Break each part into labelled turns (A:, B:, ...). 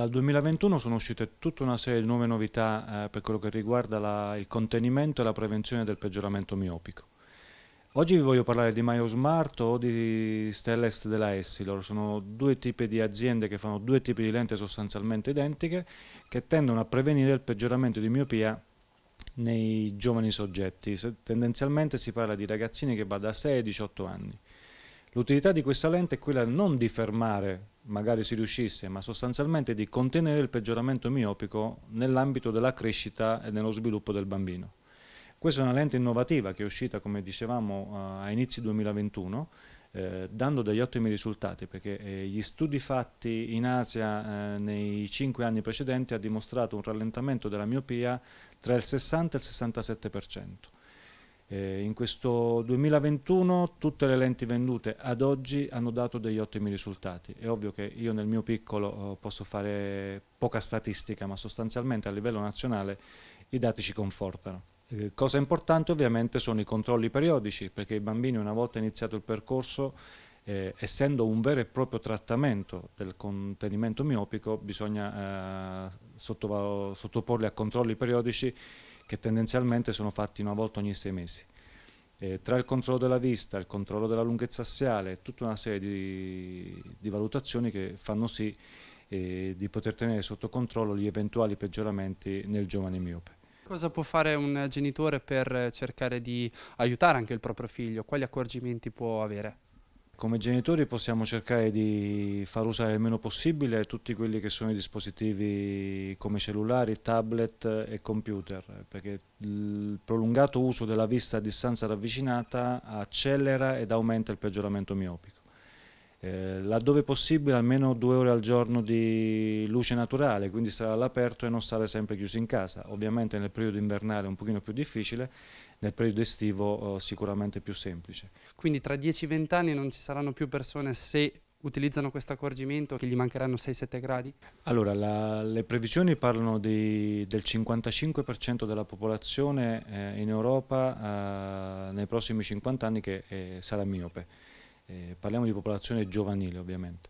A: Dal 2021 sono uscite tutta una serie di nuove novità eh, per quello che riguarda la, il contenimento e la prevenzione del peggioramento miopico. Oggi vi voglio parlare di MyoSmart o di Stellest della Essilor, sono due tipi di aziende che fanno due tipi di lente sostanzialmente identiche che tendono a prevenire il peggioramento di miopia nei giovani soggetti, tendenzialmente si parla di ragazzini che va da 6 ai 18 anni. L'utilità di questa lente è quella non di fermare, magari si riuscisse, ma sostanzialmente di contenere il peggioramento miopico nell'ambito della crescita e nello sviluppo del bambino. Questa è una lente innovativa che è uscita, come dicevamo, eh, a inizi 2021, eh, dando degli ottimi risultati, perché eh, gli studi fatti in Asia eh, nei cinque anni precedenti ha dimostrato un rallentamento della miopia tra il 60 e il 67%. Eh, in questo 2021 tutte le lenti vendute ad oggi hanno dato degli ottimi risultati. È ovvio che io nel mio piccolo eh, posso fare poca statistica, ma sostanzialmente a livello nazionale i dati ci confortano. Eh, cosa importante ovviamente sono i controlli periodici, perché i bambini una volta iniziato il percorso eh, essendo un vero e proprio trattamento del contenimento miopico, bisogna eh, sottoporli a controlli periodici che tendenzialmente sono fatti una volta ogni sei mesi. Eh, tra il controllo della vista, il controllo della lunghezza assiale, tutta una serie di, di valutazioni che fanno sì eh, di poter tenere sotto controllo gli eventuali peggioramenti nel giovane miope. Cosa può fare un genitore per cercare di aiutare anche il proprio figlio? Quali accorgimenti può avere? Come genitori possiamo cercare di far usare il meno possibile tutti quelli che sono i dispositivi come cellulari, tablet e computer, perché il prolungato uso della vista a distanza ravvicinata accelera ed aumenta il peggioramento miopico. Eh, laddove possibile almeno due ore al giorno di luce naturale, quindi stare all'aperto e non stare sempre chiusi in casa. Ovviamente nel periodo invernale è un pochino più difficile, nel periodo estivo eh, sicuramente più semplice. Quindi tra 10-20 anni non ci saranno più persone se utilizzano questo accorgimento che gli mancheranno 6-7 gradi? Allora, la, le previsioni parlano di, del 55% della popolazione eh, in Europa eh, nei prossimi 50 anni che eh, sarà miope eh, parliamo di popolazione giovanile ovviamente.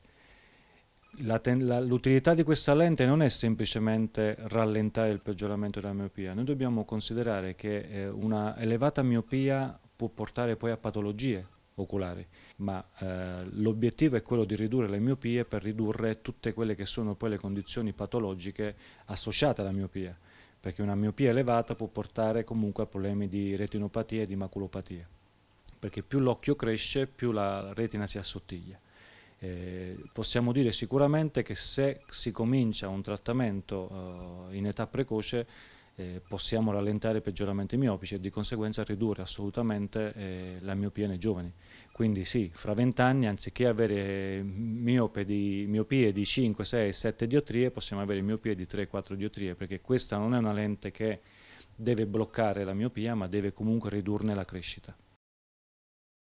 A: l'utilità di questa lente non è semplicemente rallentare il peggioramento della miopia, noi dobbiamo considerare che eh, una elevata miopia può portare poi a patologie oculari, ma eh, l'obiettivo è quello di ridurre le miopie per ridurre tutte quelle che sono poi le condizioni patologiche associate alla miopia, perché una miopia elevata può portare comunque a problemi di retinopatia e di maculopatia perché più l'occhio cresce, più la retina si assottiglia. Eh, possiamo dire sicuramente che se si comincia un trattamento eh, in età precoce eh, possiamo rallentare i peggioramenti miopici e di conseguenza ridurre assolutamente eh, la miopia nei giovani. Quindi sì, fra 20 anni anziché avere di, miopie di 5, 6, 7 diotrie possiamo avere miopie di 3, 4 diotrie perché questa non è una lente che deve bloccare la miopia ma deve comunque ridurne la crescita.